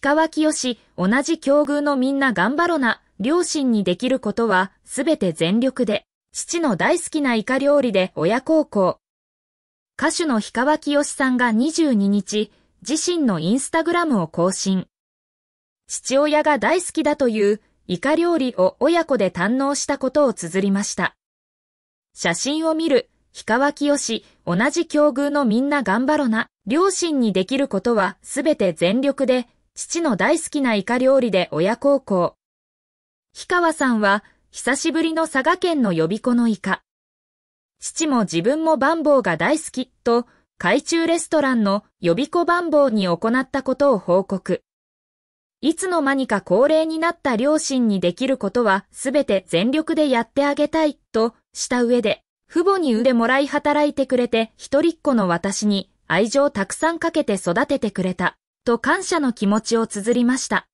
氷川きよし、同じ境遇のみんな頑張ろな、両親にできることは、すべて全力で、父の大好きなイカ料理で親孝行。歌手の氷川きよしさんが22日、自身のインスタグラムを更新。父親が大好きだという、イカ料理を親子で堪能したことを綴りました。写真を見る、氷川きよし、同じ境遇のみんな頑張ろな、両親にできることはすべて全力で、父の大好きなイカ料理で親孝行。氷川さんは、久しぶりの佐賀県の予備子のイカ。父も自分もバンボーが大好き、と、海中レストランの予備子バンボーに行ったことを報告。いつの間にか高齢になった両親にできることはすべて全力でやってあげたいとした上で、父母に腕もらい働いてくれて一人っ子の私に愛情たくさんかけて育ててくれた。と感謝の気持ちを綴りました。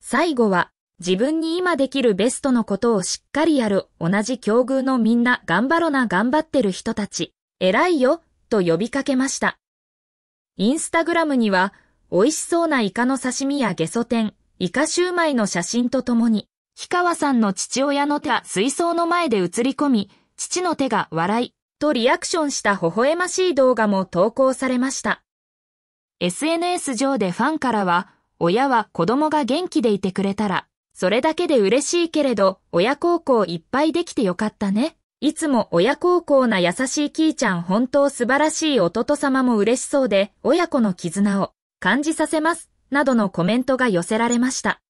最後は、自分に今できるベストのことをしっかりやる同じ境遇のみんな頑張ろな頑張ってる人たち、偉いよ、と呼びかけました。インスタグラムには、美味しそうなイカの刺身やゲソ天、イカシューマイの写真とともに、氷川さんの父親の手は水槽の前で映り込み、父の手が笑い、とリアクションした微笑ましい動画も投稿されました。SNS 上でファンからは、親は子供が元気でいてくれたら、それだけで嬉しいけれど、親孝行いっぱいできてよかったね。いつも親孝行な優しいキーちゃん本当素晴らしい弟様も嬉しそうで、親子の絆を感じさせます、などのコメントが寄せられました。